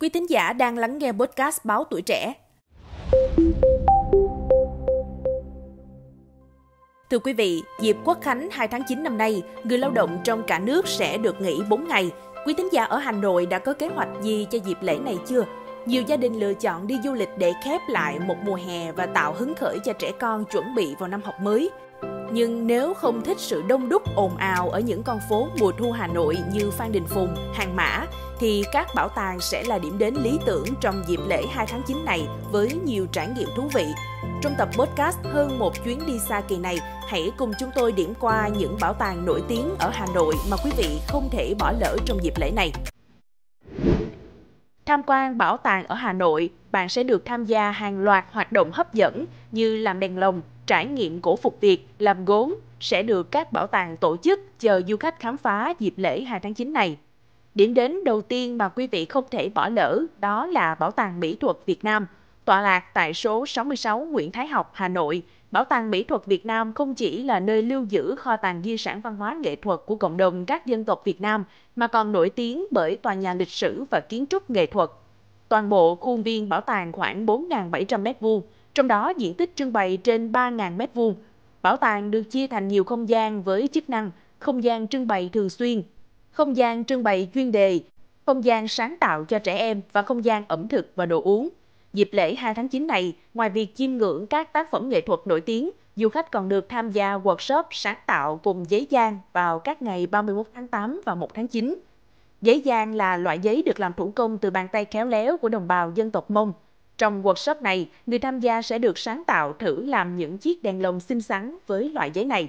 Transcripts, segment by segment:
Quý tín giả đang lắng nghe podcast Báo Tuổi Trẻ. Thưa quý vị, dịp Quốc Khánh 2 tháng 9 năm nay, người lao động trong cả nước sẽ được nghỉ 4 ngày. Quý tín giả ở Hà Nội đã có kế hoạch gì cho dịp lễ này chưa? Nhiều gia đình lựa chọn đi du lịch để khép lại một mùa hè và tạo hứng khởi cho trẻ con chuẩn bị vào năm học mới. Nhưng nếu không thích sự đông đúc ồn ào ở những con phố mùa thu Hà Nội như Phan Đình Phùng, Hàng Mã, thì các bảo tàng sẽ là điểm đến lý tưởng trong dịp lễ 2 tháng 9 này với nhiều trải nghiệm thú vị. Trong tập podcast hơn một chuyến đi xa kỳ này, hãy cùng chúng tôi điểm qua những bảo tàng nổi tiếng ở Hà Nội mà quý vị không thể bỏ lỡ trong dịp lễ này. Tham quan bảo tàng ở Hà Nội, bạn sẽ được tham gia hàng loạt hoạt động hấp dẫn như làm đèn lồng, trải nghiệm cổ phục Việt, làm gốm sẽ được các bảo tàng tổ chức chờ du khách khám phá dịp lễ 2 tháng 9 này. Điểm đến đầu tiên mà quý vị không thể bỏ lỡ đó là Bảo tàng Mỹ thuật Việt Nam, tọa lạc tại số 66 Nguyễn Thái Học, Hà Nội. Bảo tàng Mỹ thuật Việt Nam không chỉ là nơi lưu giữ kho tàng di sản văn hóa nghệ thuật của cộng đồng các dân tộc Việt Nam, mà còn nổi tiếng bởi tòa nhà lịch sử và kiến trúc nghệ thuật. Toàn bộ khuôn viên bảo tàng khoảng 4.700 m2, trong đó diện tích trưng bày trên 3.000 m2. Bảo tàng được chia thành nhiều không gian với chức năng, không gian trưng bày thường xuyên, không gian trưng bày chuyên đề, không gian sáng tạo cho trẻ em và không gian ẩm thực và đồ uống. Dịp lễ 2 tháng 9 này, ngoài việc chiêm ngưỡng các tác phẩm nghệ thuật nổi tiếng, du khách còn được tham gia workshop sáng tạo cùng giấy giang vào các ngày 31 tháng 8 và 1 tháng 9. Giấy giang là loại giấy được làm thủ công từ bàn tay khéo léo của đồng bào dân tộc Mông. Trong workshop này, người tham gia sẽ được sáng tạo thử làm những chiếc đèn lồng xinh xắn với loại giấy này.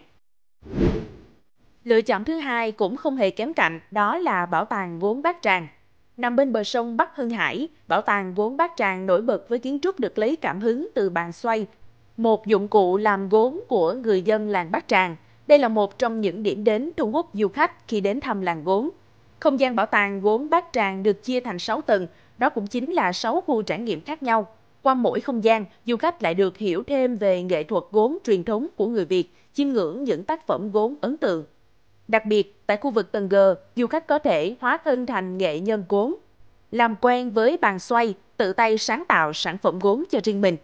Lựa chọn thứ hai cũng không hề kém cạnh, đó là Bảo tàng Vốn Bát Tràng. Nằm bên bờ sông Bắc Hưng Hải, Bảo tàng Vốn Bát Tràng nổi bật với kiến trúc được lấy cảm hứng từ bàn xoay, một dụng cụ làm gốm của người dân làng Bát Tràng. Đây là một trong những điểm đến thu hút du khách khi đến thăm làng gốm. Không gian bảo tàng gốm Bát Tràng được chia thành 6 tầng, đó cũng chính là 6 khu trải nghiệm khác nhau. Qua mỗi không gian, du khách lại được hiểu thêm về nghệ thuật gốm truyền thống của người Việt, chiêm ngưỡng những tác phẩm gốm ấn tượng. Đặc biệt, tại khu vực tầng g du khách có thể hóa thân thành nghệ nhân gốm, làm quen với bàn xoay, tự tay sáng tạo sản phẩm gốm cho riêng mình.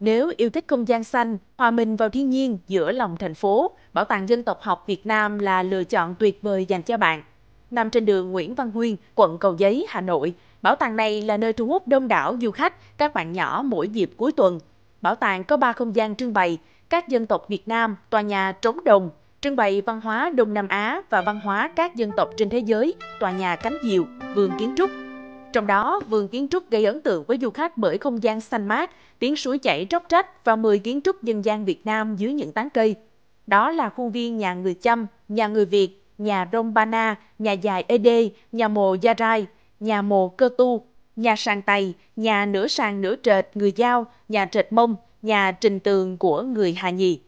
Nếu yêu thích không gian xanh, hòa mình vào thiên nhiên giữa lòng thành phố, Bảo tàng Dân tộc học Việt Nam là lựa chọn tuyệt vời dành cho bạn. Nằm trên đường Nguyễn Văn Huyên, quận Cầu Giấy, Hà Nội, bảo tàng này là nơi thu hút đông đảo du khách, các bạn nhỏ mỗi dịp cuối tuần. Bảo tàng có 3 không gian trưng bày, các dân tộc Việt Nam, tòa nhà trống đồng, trưng bày văn hóa Đông Nam Á và văn hóa các dân tộc trên thế giới, tòa nhà Cánh Diều, vườn kiến trúc. Trong đó, vườn kiến trúc gây ấn tượng với du khách bởi không gian xanh mát, tiếng suối chảy róc rách và 10 kiến trúc dân gian Việt Nam dưới những tán cây. Đó là khuôn viên nhà người Chăm, nhà người Việt, nhà Rombana, nhà dài Ed, nhà mồ Gia Rai, nhà mồ Cơ Tu, nhà sàn Tày, nhà nửa sàn nửa trệt người Giao, nhà trệt Mông, nhà trình tường của người Hà Nhì.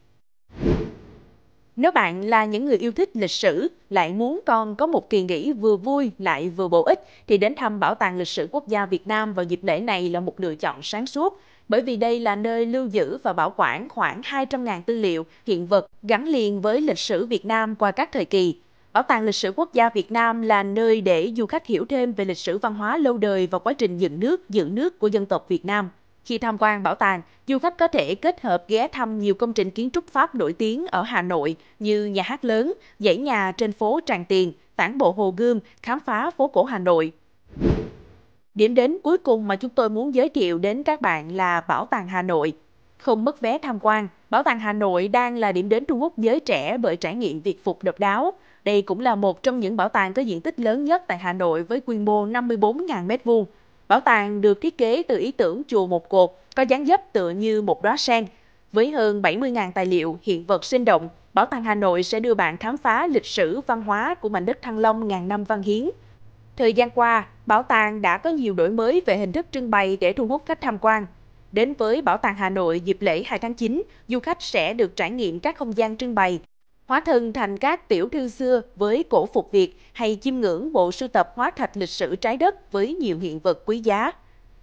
Nếu bạn là những người yêu thích lịch sử, lại muốn con có một kỳ nghỉ vừa vui lại vừa bổ ích, thì đến thăm Bảo tàng Lịch sử Quốc gia Việt Nam vào dịp lễ này là một lựa chọn sáng suốt, bởi vì đây là nơi lưu giữ và bảo quản khoảng 200.000 tư liệu, hiện vật gắn liền với lịch sử Việt Nam qua các thời kỳ. Bảo tàng Lịch sử Quốc gia Việt Nam là nơi để du khách hiểu thêm về lịch sử văn hóa lâu đời và quá trình dựng nước, giữ nước của dân tộc Việt Nam. Khi tham quan bảo tàng, du khách có thể kết hợp ghé thăm nhiều công trình kiến trúc Pháp nổi tiếng ở Hà Nội như nhà hát lớn, dãy nhà trên phố Tràng Tiền, tản bộ Hồ Gươm, khám phá phố cổ Hà Nội. Điểm đến cuối cùng mà chúng tôi muốn giới thiệu đến các bạn là Bảo tàng Hà Nội. Không mất vé tham quan, Bảo tàng Hà Nội đang là điểm đến thu hút giới trẻ bởi trải nghiệm việt phục độc đáo. Đây cũng là một trong những bảo tàng có diện tích lớn nhất tại Hà Nội với quy mô 54.000m2. Bảo tàng được thiết kế từ ý tưởng chùa một cột, có dáng dấp tựa như một đóa sen. Với hơn 70.000 tài liệu, hiện vật sinh động, Bảo tàng Hà Nội sẽ đưa bạn khám phá lịch sử văn hóa của mảnh đất Thăng Long ngàn năm văn hiến. Thời gian qua, bảo tàng đã có nhiều đổi mới về hình thức trưng bày để thu hút khách tham quan. Đến với Bảo tàng Hà Nội dịp lễ 2 tháng 9, du khách sẽ được trải nghiệm các không gian trưng bày hóa thân thành các tiểu thư xưa với cổ phục Việt hay chiêm ngưỡng bộ sưu tập hóa thạch lịch sử trái đất với nhiều hiện vật quý giá.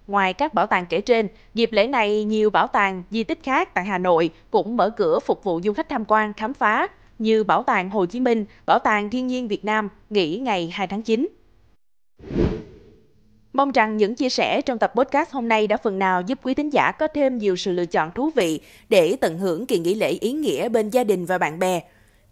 Ngoài các bảo tàng kể trên, dịp lễ này nhiều bảo tàng, di tích khác tại Hà Nội cũng mở cửa phục vụ du khách tham quan, khám phá như Bảo tàng Hồ Chí Minh, Bảo tàng Thiên nhiên Việt Nam nghỉ ngày 2 tháng 9. Mong rằng những chia sẻ trong tập podcast hôm nay đã phần nào giúp quý thính giả có thêm nhiều sự lựa chọn thú vị để tận hưởng kỳ nghỉ lễ ý nghĩa bên gia đình và bạn bè.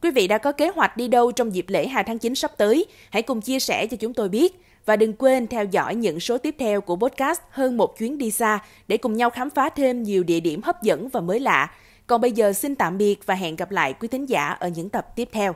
Quý vị đã có kế hoạch đi đâu trong dịp lễ 2 tháng 9 sắp tới? Hãy cùng chia sẻ cho chúng tôi biết. Và đừng quên theo dõi những số tiếp theo của podcast Hơn một chuyến đi xa để cùng nhau khám phá thêm nhiều địa điểm hấp dẫn và mới lạ. Còn bây giờ xin tạm biệt và hẹn gặp lại quý thính giả ở những tập tiếp theo.